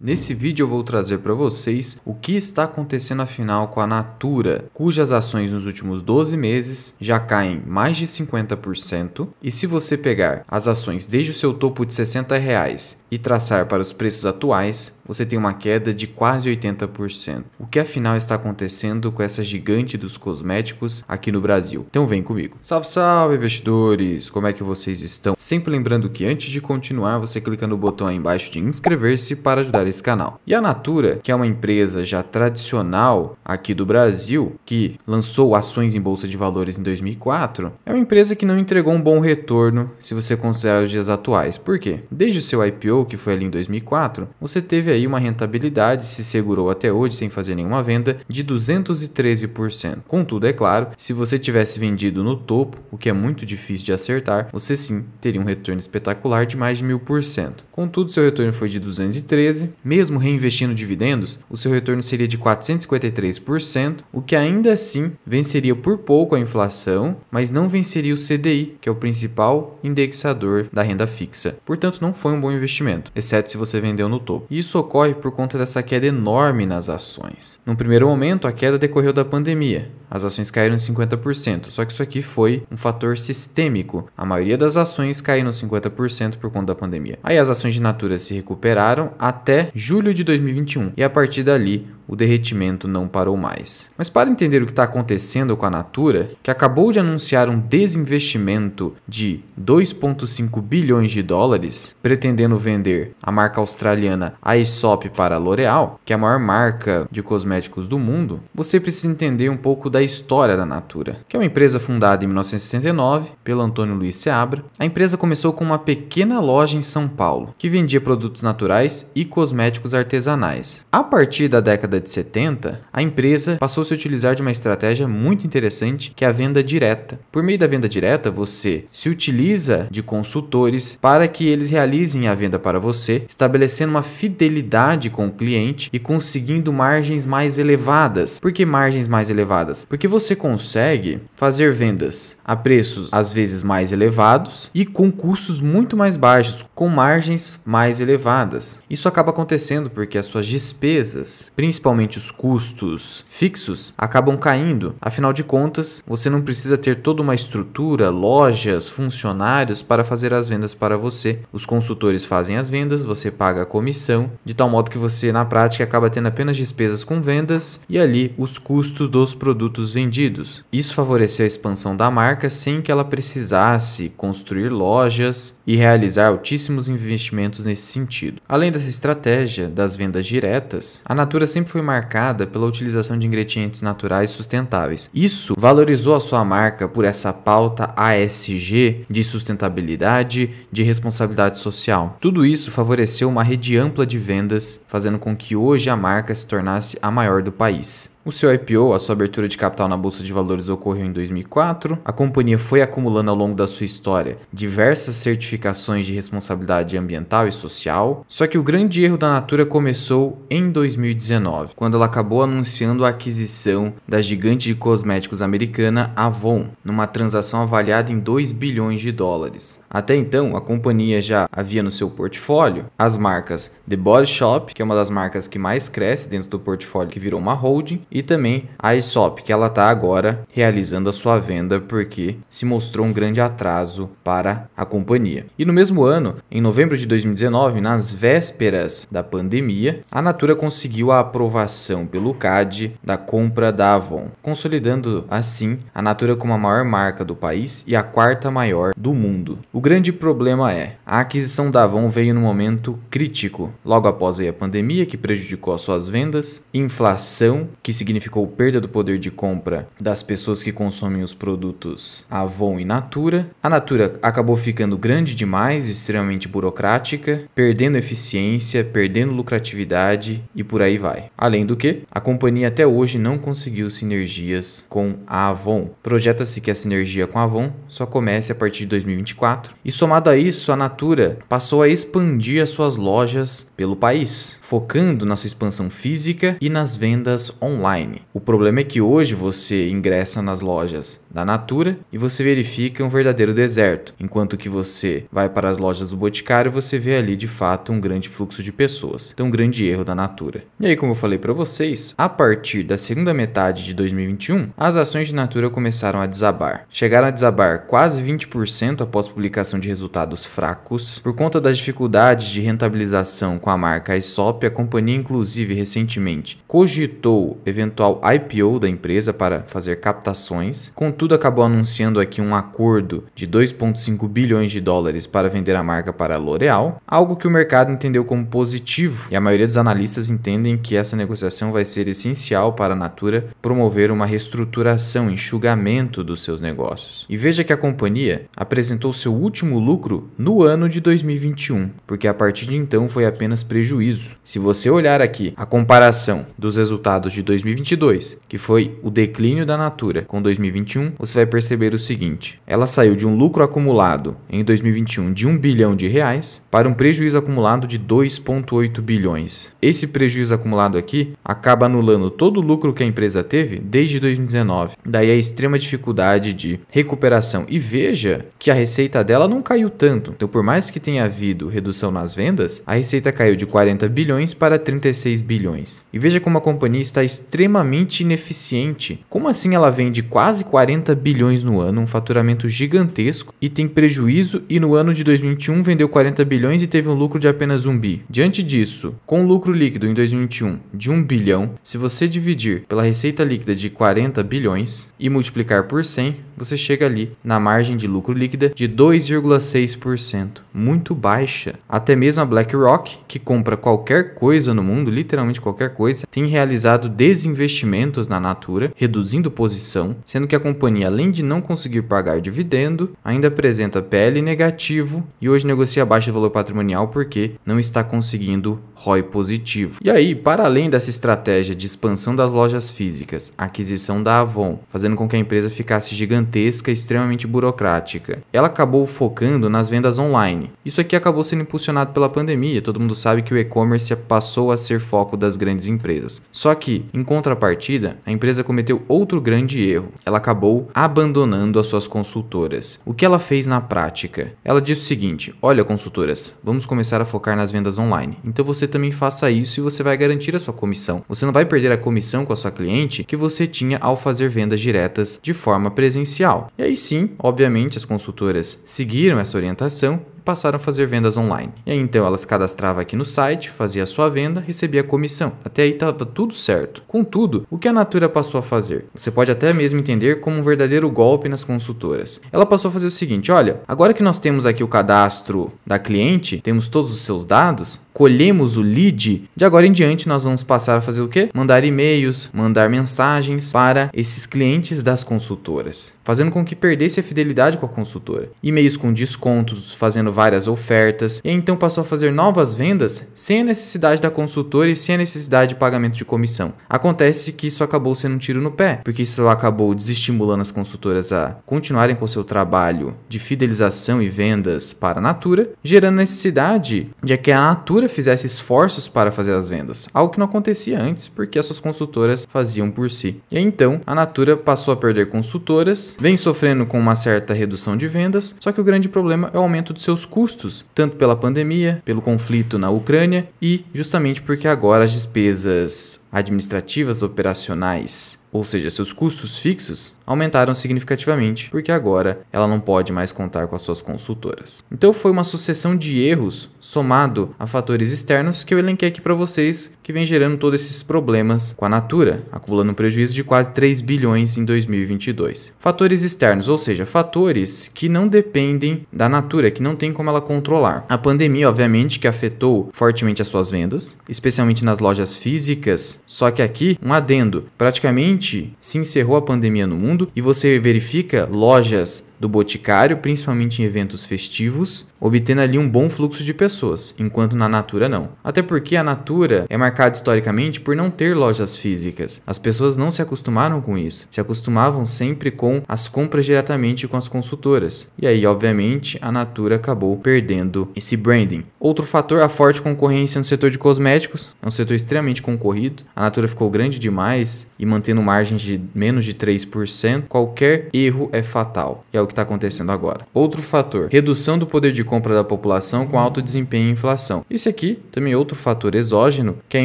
Nesse vídeo eu vou trazer para vocês o que está acontecendo afinal com a Natura, cujas ações nos últimos 12 meses já caem mais de 50%, e se você pegar as ações desde o seu topo de 60 reais e traçar para os preços atuais, você tem uma queda de quase 80%. O que afinal está acontecendo com essa gigante dos cosméticos aqui no Brasil? Então vem comigo. Salve, salve investidores! Como é que vocês estão? Sempre lembrando que antes de continuar, você clica no botão aí embaixo de inscrever-se para ajudar para esse canal. E a Natura, que é uma empresa já tradicional aqui do Brasil, que lançou ações em bolsa de valores em 2004, é uma empresa que não entregou um bom retorno se você considerar os dias atuais. Por quê? Desde o seu IPO, que foi ali em 2004, você teve aí uma rentabilidade, se segurou até hoje sem fazer nenhuma venda, de 213%. Contudo, é claro, se você tivesse vendido no topo, o que é muito difícil de acertar, você sim teria um retorno espetacular de mais de 1000%. Contudo, seu retorno foi de 213 mesmo reinvestindo dividendos, o seu retorno seria de 453%, o que ainda assim venceria por pouco a inflação, mas não venceria o CDI, que é o principal indexador da renda fixa. Portanto, não foi um bom investimento, exceto se você vendeu no topo. E isso ocorre por conta dessa queda enorme nas ações. Num primeiro momento, a queda decorreu da pandemia. As ações caíram 50%, só que isso aqui foi um fator sistêmico. A maioria das ações caíram 50% por conta da pandemia. Aí as ações de Natura se recuperaram até julho de 2021 e a partir dali o derretimento não parou mais. Mas para entender o que está acontecendo com a Natura, que acabou de anunciar um desinvestimento de 2,5 bilhões de dólares, pretendendo vender a marca australiana Aesop para a L'Oréal, que é a maior marca de cosméticos do mundo, você precisa entender um pouco da história da Natura, que é uma empresa fundada em 1969 pelo Antônio Luiz Seabra. A empresa começou com uma pequena loja em São Paulo, que vendia produtos naturais e cosméticos artesanais. A partir da década década de 70, a empresa passou a se utilizar de uma estratégia muito interessante que é a venda direta. Por meio da venda direta, você se utiliza de consultores para que eles realizem a venda para você, estabelecendo uma fidelidade com o cliente e conseguindo margens mais elevadas. Por que margens mais elevadas? Porque você consegue fazer vendas a preços às vezes mais elevados e com custos muito mais baixos, com margens mais elevadas. Isso acaba acontecendo porque as suas despesas, principalmente principalmente os custos fixos, acabam caindo. Afinal de contas, você não precisa ter toda uma estrutura, lojas, funcionários para fazer as vendas para você. Os consultores fazem as vendas, você paga a comissão, de tal modo que você, na prática, acaba tendo apenas despesas com vendas e ali os custos dos produtos vendidos. Isso favoreceu a expansão da marca sem que ela precisasse construir lojas e realizar altíssimos investimentos nesse sentido. Além dessa estratégia das vendas diretas, a Natura sempre foi foi marcada pela utilização de ingredientes naturais sustentáveis. Isso valorizou a sua marca por essa pauta ASG de sustentabilidade, de responsabilidade social. Tudo isso favoreceu uma rede ampla de vendas, fazendo com que hoje a marca se tornasse a maior do país. O seu IPO, a sua abertura de capital na bolsa de valores, ocorreu em 2004. A companhia foi acumulando ao longo da sua história diversas certificações de responsabilidade ambiental e social. Só que o grande erro da Natura começou em 2019, quando ela acabou anunciando a aquisição da gigante de cosméticos americana Avon, numa transação avaliada em 2 bilhões de dólares. Até então, a companhia já havia no seu portfólio as marcas The Body Shop, que é uma das marcas que mais cresce dentro do portfólio, que virou uma holding, e também a Aesop, que ela está agora realizando a sua venda porque se mostrou um grande atraso para a companhia. E no mesmo ano, em novembro de 2019, nas vésperas da pandemia, a Natura conseguiu a aprovação pelo CAD da compra da Avon, consolidando assim a Natura como a maior marca do país e a quarta maior do mundo. O grande problema é, a aquisição da Avon veio num momento crítico. Logo após veio a pandemia, que prejudicou as suas vendas, inflação, que significou perda do poder de compra das pessoas que consomem os produtos Avon e Natura. A Natura acabou ficando grande demais, extremamente burocrática, perdendo eficiência, perdendo lucratividade e por aí vai. Além do que, a companhia até hoje não conseguiu sinergias com a Avon. Projeta-se que a sinergia com a Avon só comece a partir de 2024 e somado a isso, a Natura passou a expandir as suas lojas pelo país, focando na sua expansão física e nas vendas online. O problema é que hoje você ingressa nas lojas da Natura e você verifica um verdadeiro deserto, enquanto que você vai para as lojas do Boticário, você vê ali de fato um grande fluxo de pessoas. Então, um grande erro da Natura. E aí, como eu falei para vocês, a partir da segunda metade de 2021, as ações de Natura começaram a desabar. Chegaram a desabar quase 20% após publicar publicação de resultados fracos. Por conta das dificuldades de rentabilização com a marca Isop, a companhia inclusive recentemente cogitou eventual IPO da empresa para fazer captações. Contudo, acabou anunciando aqui um acordo de 2.5 bilhões de dólares para vender a marca para a L'Oréal, algo que o mercado entendeu como positivo e a maioria dos analistas entendem que essa negociação vai ser essencial para a Natura promover uma reestruturação, enxugamento dos seus negócios. E veja que a companhia apresentou seu último lucro no ano de 2021, porque a partir de então foi apenas prejuízo. Se você olhar aqui a comparação dos resultados de 2022, que foi o declínio da Natura, com 2021, você vai perceber o seguinte: ela saiu de um lucro acumulado em 2021 de 1 bilhão de reais para um prejuízo acumulado de 2,8 bilhões. Esse prejuízo acumulado aqui acaba anulando todo o lucro que a empresa teve desde 2019. Daí a extrema dificuldade de recuperação. E veja que a receita dela dela não caiu tanto. Então, por mais que tenha havido redução nas vendas, a receita caiu de 40 bilhões para 36 bilhões. E veja como a companhia está extremamente ineficiente. Como assim ela vende quase 40 bilhões no ano, um faturamento gigantesco e tem prejuízo e no ano de 2021 vendeu 40 bilhões e teve um lucro de apenas 1 bi. Diante disso, com lucro líquido em 2021 de 1 bilhão, se você dividir pela receita líquida de 40 bilhões e multiplicar por 100, você chega ali na margem de lucro líquida de 2 2,6%, muito baixa. Até mesmo a BlackRock, que compra qualquer coisa no mundo, literalmente qualquer coisa, tem realizado desinvestimentos na Natura, reduzindo posição, sendo que a companhia, além de não conseguir pagar dividendo, ainda apresenta PL negativo e hoje negocia baixo valor patrimonial porque não está conseguindo ROI positivo. E aí, para além dessa estratégia de expansão das lojas físicas, aquisição da Avon, fazendo com que a empresa ficasse gigantesca e extremamente burocrática, ela acabou focando nas vendas online. Isso aqui acabou sendo impulsionado pela pandemia, todo mundo sabe que o e-commerce passou a ser foco das grandes empresas. Só que, em contrapartida, a empresa cometeu outro grande erro. Ela acabou abandonando as suas consultoras. O que ela fez na prática? Ela disse o seguinte: "Olha, consultoras, vamos começar a focar nas vendas online. Então você também faça isso e você vai garantir a sua comissão. Você não vai perder a comissão com a sua cliente que você tinha ao fazer vendas diretas de forma presencial". E aí sim, obviamente, as consultoras seguiram essa orientação passaram a fazer vendas online. E aí então ela se cadastrava aqui no site, fazia a sua venda, recebia a comissão. Até aí estava tudo certo. Contudo, o que a Natura passou a fazer? Você pode até mesmo entender como um verdadeiro golpe nas consultoras. Ela passou a fazer o seguinte: olha, agora que nós temos aqui o cadastro da cliente, temos todos os seus dados, colhemos o lead, de agora em diante nós vamos passar a fazer o quê? Mandar e-mails, mandar mensagens para esses clientes das consultoras, fazendo com que perdesse a fidelidade com a consultora. E-mails com descontos, fazendo várias ofertas e então passou a fazer novas vendas sem a necessidade da consultora e sem a necessidade de pagamento de comissão. Acontece que isso acabou sendo um tiro no pé, porque isso acabou desestimulando as consultoras a continuarem com seu trabalho de fidelização e vendas para a Natura, gerando necessidade de que a Natura fizesse esforços para fazer as vendas, algo que não acontecia antes porque as suas consultoras faziam por si. E então a Natura passou a perder consultoras, vem sofrendo com uma certa redução de vendas, só que o grande problema é o aumento de seus custos, tanto pela pandemia, pelo conflito na Ucrânia e justamente porque agora as despesas administrativas operacionais ou seja, seus custos fixos, aumentaram significativamente, porque agora ela não pode mais contar com as suas consultoras. Então foi uma sucessão de erros somado a fatores externos que eu elenquei aqui para vocês, que vem gerando todos esses problemas com a Natura, acumulando um prejuízo de quase 3 bilhões em 2022. Fatores externos, ou seja, fatores que não dependem da Natura, que não tem como ela controlar. A pandemia, obviamente, que afetou fortemente as suas vendas, especialmente nas lojas físicas, só que aqui um adendo, praticamente 2020 se encerrou a pandemia no mundo e você verifica lojas do Boticário, principalmente em eventos festivos, obtendo ali um bom fluxo de pessoas, enquanto na Natura não. Até porque a Natura é marcada historicamente por não ter lojas físicas. As pessoas não se acostumaram com isso, se acostumavam sempre com as compras diretamente com as consultoras. E aí, obviamente, a Natura acabou perdendo esse branding. Outro fator, a forte concorrência no setor de cosméticos, é um setor extremamente concorrido. A Natura ficou grande demais e mantendo margens de menos de 3%, qualquer erro é fatal. E é o que está acontecendo agora. Outro fator, redução do poder de compra da população com alto desempenho e inflação. Isso aqui também é outro fator exógeno, que é a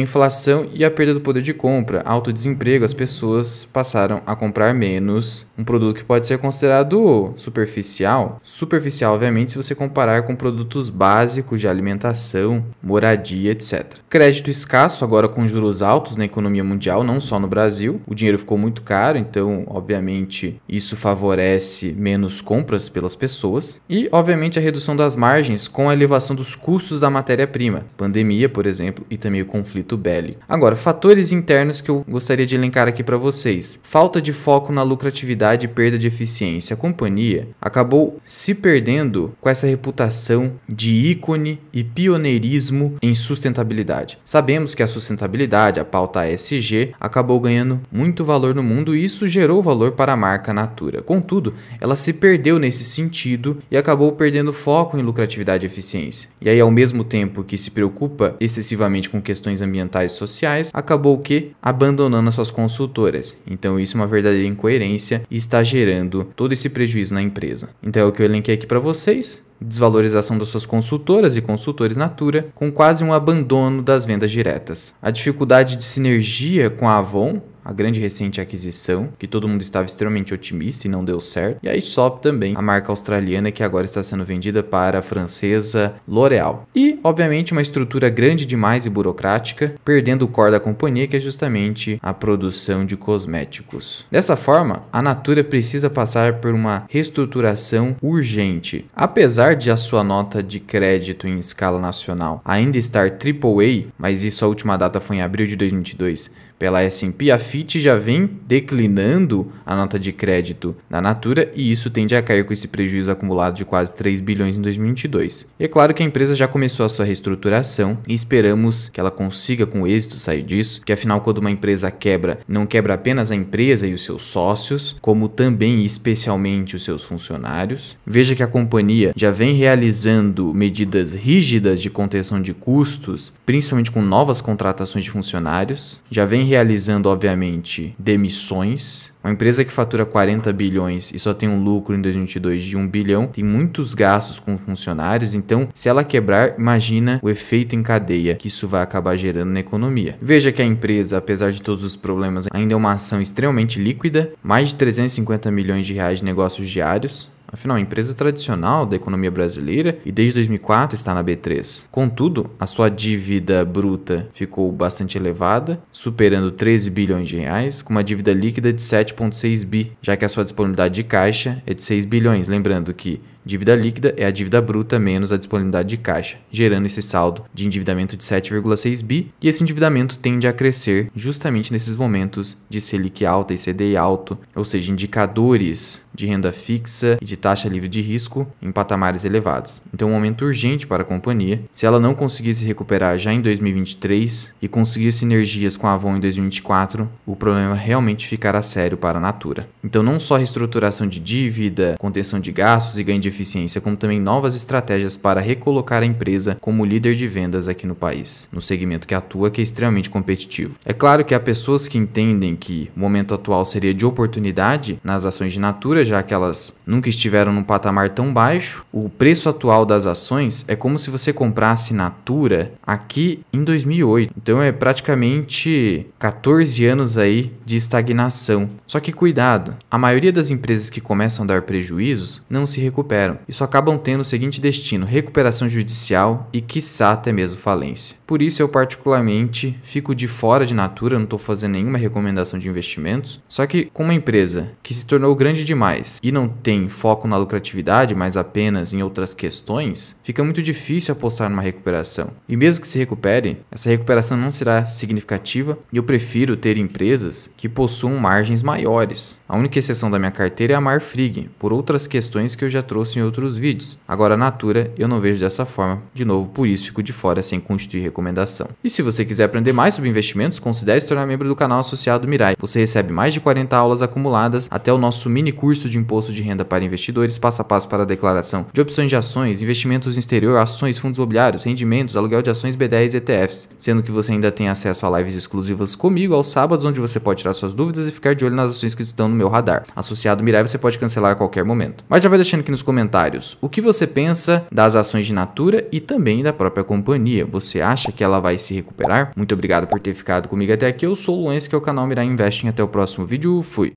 inflação e a perda do poder de compra, alto desemprego, as pessoas passaram a comprar menos, um produto que pode ser considerado superficial, superficial obviamente se você comparar com produtos básicos de alimentação, moradia, etc. Crédito escasso agora com juros altos na economia mundial, não só no Brasil. O dinheiro ficou muito caro, então obviamente isso favorece menos menos compras pelas pessoas, e, obviamente, a redução das margens com a elevação dos custos da matéria-prima, pandemia, por exemplo, e também o conflito bélico. Agora, fatores internos que eu gostaria de elencar aqui para vocês: falta de foco na lucratividade e perda de eficiência. A companhia acabou se perdendo com essa reputação de ícone e pioneirismo em sustentabilidade. Sabemos que a sustentabilidade, a pauta SG, acabou ganhando muito valor no mundo e isso gerou valor para a marca Natura. Contudo, ela se perdeu nesse sentido e acabou perdendo foco em lucratividade e eficiência. E aí, ao mesmo tempo que se preocupa excessivamente com questões ambientais e sociais, acabou que abandonando as suas consultoras. Então, isso é uma verdadeira incoerência e está gerando todo esse prejuízo na empresa. Então, é o que eu elenquei aqui para vocês desvalorização das suas consultoras e consultores Natura, com quase um abandono das vendas diretas. A dificuldade de sinergia com a Avon, a grande recente aquisição, que todo mundo estava extremamente otimista e não deu certo, e a Aesop também, a marca australiana que agora está sendo vendida para a francesa L'Oréal. E, obviamente, uma estrutura grande demais e burocrática, perdendo o core da companhia, que é justamente a produção de cosméticos. Dessa forma, a Natura precisa passar por uma reestruturação urgente. Apesar de a sua nota de crédito em escala nacional ainda estar AAA, mas isso a última data foi em abril de 2022, pela S&P, a Cefit já vem declinando a nota de crédito da Natura e isso tende a cair com esse prejuízo acumulado de quase 3 bilhões em 2022. E é claro que a empresa já começou a sua reestruturação e esperamos que ela consiga com êxito sair disso, que afinal quando uma empresa quebra, não quebra apenas a empresa e os seus sócios, como também e especialmente os seus funcionários. Veja que a companhia já vem realizando medidas rígidas de contenção de custos, principalmente com novas contratações de funcionários, já vem realizando obviamente basicamente demissões. Uma empresa que fatura 40 bilhões e só tem um lucro em 2022 de 1 bilhão, tem muitos gastos com funcionários, então se ela quebrar, imagina o efeito em cadeia que isso vai acabar gerando na economia. Veja que a empresa, apesar de todos os problemas, ainda é uma ação extremamente líquida, mais de 350 milhões de reais de negócios diários, Afinal, empresa tradicional da economia brasileira e desde 2004 está na B3. Contudo, a sua dívida bruta ficou bastante elevada, superando 13 bilhões de reais, com uma dívida líquida de 7,6 bi, já que a sua disponibilidade de caixa é de 6 bilhões. Lembrando que Dívida líquida é a dívida bruta menos a disponibilidade de caixa, gerando esse saldo de endividamento de 7,6 bi, e esse endividamento tende a crescer justamente nesses momentos de Selic alta e CDI alto, ou seja, indicadores de renda fixa e de taxa livre de risco em patamares elevados. Então, um momento urgente para a companhia, se ela não conseguir se recuperar já em 2023 e conseguir sinergias com a Avon em 2024, o problema realmente ficará sério para a Natura. Então, não só reestruturação de dívida, contenção de gastos e ganho de eficiência, como também novas estratégias para recolocar a empresa como líder de vendas aqui no país, no segmento que atua que é extremamente competitivo. É claro que há pessoas que entendem que o momento atual seria de oportunidade nas ações de Natura, já que elas nunca estiveram num patamar tão baixo. O preço atual das ações é como se você comprasse Natura aqui em 2008. Então é praticamente 14 anos aí de estagnação. Só que cuidado, a maioria das empresas que começam a dar prejuízos não se recupera tiveram. Isso acabam tendo o seguinte destino: recuperação judicial e quiçá até mesmo falência. Por isso eu particularmente fico de fora de Natura, não estou fazendo nenhuma recomendação de investimentos. Só que com uma empresa que se tornou grande demais e não tem foco na lucratividade, mas apenas em outras questões, fica muito difícil apostar numa recuperação. E mesmo que se recupere, essa recuperação não será significativa e eu prefiro ter empresas que possuam margens maiores. A única exceção da minha carteira é a Marfrig, por outras questões que eu já trouxe em outros vídeos. Agora, a Natura eu não vejo dessa forma. De novo, por isso fico de fora sem constituir recomendação. E se você quiser aprender mais sobre investimentos, considere se tornar membro do canal associado Mirai. Você recebe mais de 40 aulas acumuladas, até o nosso mini curso de imposto de renda para investidores, passo a passo para a declaração de opções de ações, investimentos no exterior, ações, fundos imobiliários, rendimentos, aluguel de ações B10 e ETFs. Sendo que você ainda tem acesso a lives exclusivas comigo aos sábados, onde você pode tirar suas dúvidas e ficar de olho nas ações que estão no meu radar. Associado Mirai você pode cancelar a qualquer momento. Mas já vai deixando aqui nos comentários comentários o que você pensa das ações de Natura e também da própria companhia. Você acha que ela vai se recuperar? Muito obrigado por ter ficado comigo até aqui. Eu sou o Luan, esse que é o canal Mirar Investing. Até o próximo vídeo. Fui!